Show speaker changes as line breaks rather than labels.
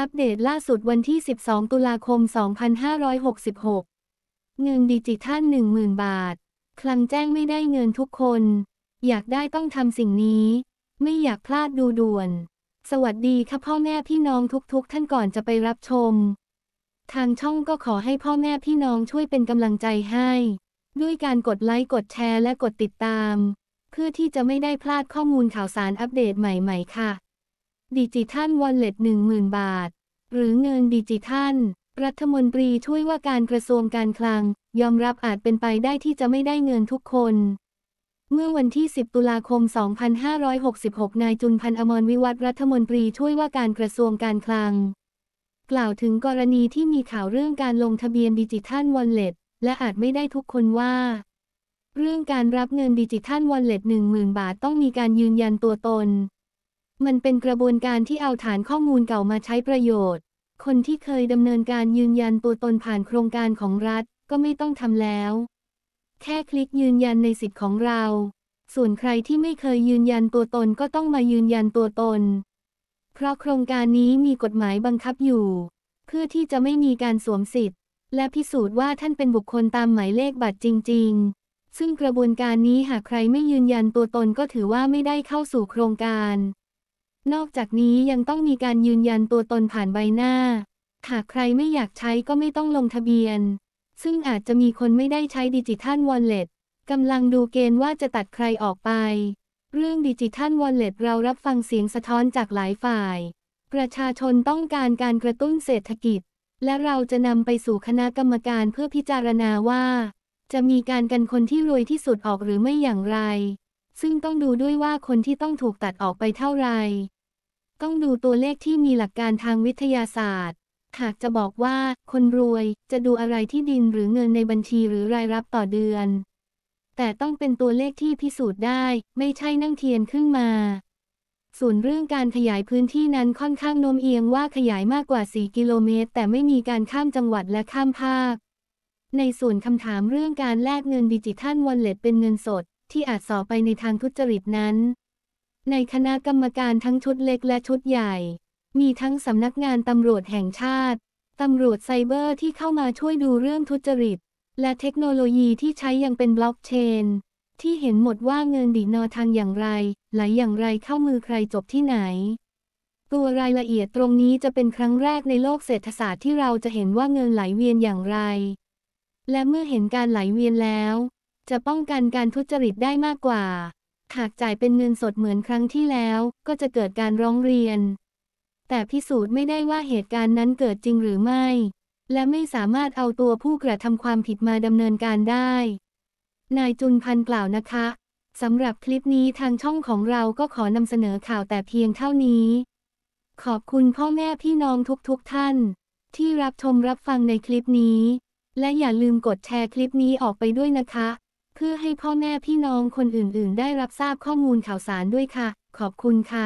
อัปเดตล่าสุดวันที่ 12 ตุลาคม 2566 เงินดิจิทัล 10,000 บาท คลังแจ้งไม่ได้เงินทุกคน อยากได้ต้องทำสิ่งนี้ ไม่อยากพลาดดูด่วน สวัสดีค่ะพ่อแม่พี่น้องทุกๆ ท่านก่อนจะไปรับชม ทางช่องก็ขอให้พ่อแม่พี่น้องช่วยเป็นกำลังใจให้ ด้วยการกดไลค์ กดแชร์และกดติดตาม เพื่อที่จะไม่ได้พลาดข้อมูลข่าวสารอัปเดตใหม่ๆ ค่ะดิจิทัลวอลเล็ตหมื่นบาท หรือเงินดิจิทัลรัฐมนตรีช่วยว่าการกระทรวงการคลัง ยอมรับอาจเป็นไปได้ที่จะไม่ได้เงินทุกคน เมื่อวันที่ 10 ตุลาคม 2566นายจุนพันธ์อมรวิวัฒรัฐมนตรีช่วยว่าการกระทรวงการคลัง กล่าวถึงกรณีที่มีข่าวเรื่องการลงทะเบียนดิจิทัลวอลเล็ตและอาจไม่ได้ทุกคนว่า เรื่องการรับเงินดิจิทัลวอลเล็ต10,000บาท ต้องมีการยืนยันตัวตนมันเป็นกระบวนการที่เอาฐานข้อมูลเก่ามาใช้ประโยชน์ คนที่เคยดำเนินการยืนยันตัวตนผ่านโครงการของรัฐ ก็ไม่ต้องทำแล้ว แค่คลิกยืนยันในสิทธิ์ของเรา ส่วนใครที่ไม่เคยยืนยันตัวตนก็ต้องมายืนยันตัวตน เพราะโครงการนี้มีกฎหมายบังคับอยู่ เพื่อที่จะไม่มีการสวมสิทธิ์ และพิสูจน์ว่าท่านเป็นบุคคลตามหมายเลขบัตรจริง ๆ ซึ่งกระบวนการนี้หากใครไม่ยืนยันตัวตนก็ถือว่าไม่ได้เข้าสู่โครงการนอกจากนี้ยังต้องมีการยืนยันตัวตนผ่านใบหน้าหากใครไม่อยากใช้ก็ไม่ต้องลงทะเบียน ซึ่งอาจจะมีคนไม่ได้ใช้ดิจิทัลวอลเล็ตกำลังดูเกณฑ์ว่าจะตัดใครออกไป เรื่องดิจิทัลวอลเล็ตเรารับฟังเสียงสะท้อนจากหลายฝ่าย ประชาชนต้องการการกระตุ้นเศรษฐกิจ และเราจะนำไปสู่คณะกรรมการเพื่อพิจารณาว่า จะมีการกันคนที่รวยที่สุดออกหรือไม่อย่างไร ซึ่งต้องดูด้วยว่าคนที่ต้องถูกตัดออกไปเท่าไหร่ต้องดูตัวเลขที่มีหลักการทางวิทยาศาสตร์ หากจะบอกว่า คนรวยจะดูอะไรที่ดินหรือเงินในบัญชีหรือรายรับต่อเดือน แต่ต้องเป็นตัวเลขที่พิสูจน์ได้ ไม่ใช่นั่งเทียนขึ้นมา ส่วนเรื่องการขยายพื้นที่นั้นค่อนข้างโน้มเอียงว่าขยายมากกว่า 4 กิโลเมตร แต่ไม่มีการข้ามจังหวัดและข้ามภาค ในส่วนคำถามเรื่องการแลกเงินดิจิทัลวอลเล็ตเป็นเงินสด ที่อาจสอไปในทางทุจริตนั้นในคณะกรรมการทั้งชุดเล็กและชุดใหญ่ มีทั้งสำนักงานตำรวจแห่งชาติตำรวจไซเบอร์ที่เข้ามาช่วยดูเรื่องทุจริต และเทคโนโลยีที่ใช้ยังเป็นบล็อกเชน ที่เห็นหมดว่าเงินดินอทางอย่างไรไหลอย่างไรเข้ามือใครจบที่ไหน ตัวรายละเอียดตรงนี้จะเป็นครั้งแรกในโลกเศรษฐศาสตร์ที่เราจะเห็นว่าเงินไหลเวียนอย่างไร และเมื่อเห็นการไหลเวียนแล้ว จะป้องกันการทุจริตได้มากกว่าหากจ่ายเป็นเงินสดเหมือนครั้งที่แล้วก็จะเกิดการร้องเรียน แต่พิสูจน์ไม่ได้ว่าเหตุการณ์นั้นเกิดจริงหรือไม่ และไม่สามารถเอาตัวผู้กระทำความผิดมาดำเนินการได้ นายจุนพันกล่าวนะคะสำหรับคลิปนี้ทางช่องของเราก็ขอนำเสนอข่าวแต่เพียงเท่านี้ ขอบคุณพ่อแม่พี่น้องทุกๆทท่าน ที่รับชมรับฟังในคลิปนี้ และอย่าลืมกดแชร์คลิปนี้ออกไปด้วยนะคะเพื่อให้พ่อแม่พี่น้องคนอื่นๆ ได้รับทราบข้อมูลข่าวสารด้วยค่ะ ขอบคุณค่ะ